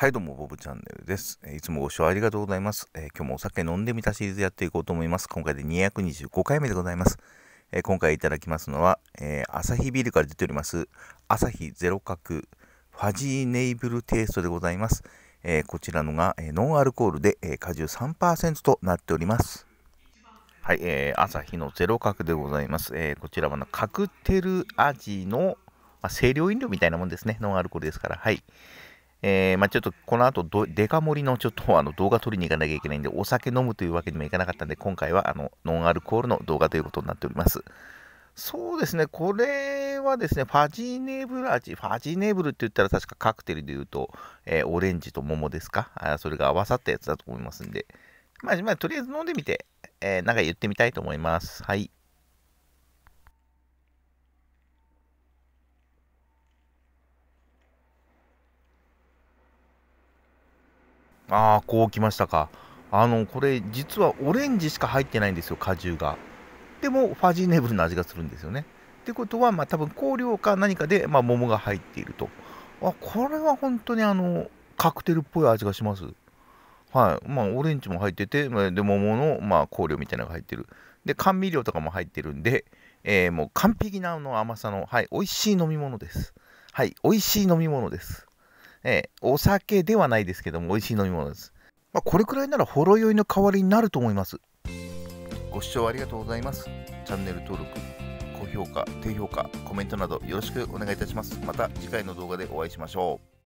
はいどうも、ボブチャンネルです。いつもご視聴ありがとうございます。えー、今日もお酒飲んでみたシリーズやっていこうと思います。今回で225回目でございます。えー、今回いただきますのは、えー、アサヒビールから出ております、アサヒゼロ角ファジーネイブルテイストでございます。えこちらのが、えノンアルコールで、え果汁3%となっております。はい、えー、アサヒのゼロ角でございます。えこちらはカクテル味の、まあ、清涼飲料みたいなもんですね。ノンアルコールですから。はい。えー、まあ、ちょっとこの後デカ盛りのちょっとあの動画撮りに行かなきゃいけないんで、お酒飲むというわけにもいかなかったんで、今回はあのノンアルコールの動画ということになっております。そうですね、これはですね、ファジーネーブル味、ファジーネーブルって言ったら確かカクテルで言うと、えー、オレンジと桃ですかあ、それが合わさったやつだと思いますんで、まあ、まあ、とりあえず飲んでみて、えー、なんか言ってみたいと思います。はい。ああこうきましたかあのこれ実はオレンジしか入ってないんですよ果汁がでもファジーネーブルの味がするんですよねってことはまあ多分香料か何かで、まあ、桃が入っているとあこれは本当にあのカクテルっぽい味がしますはいまあオレンジも入っててで桃の、まあ、香料みたいなのが入ってるで甘味料とかも入ってるんで、えー、もう完璧なの甘さの、はい、美味しい飲み物ですはい美味しい飲み物ですえお酒ではないですけども、美味しい飲み物です。まあ、これくらいならほろ酔いの代わりになると思います。ご視聴ありがとうございます。チャンネル登録、高評価、低評価、コメントなどよろしくお願いいたします。また次回の動画でお会いしましょう。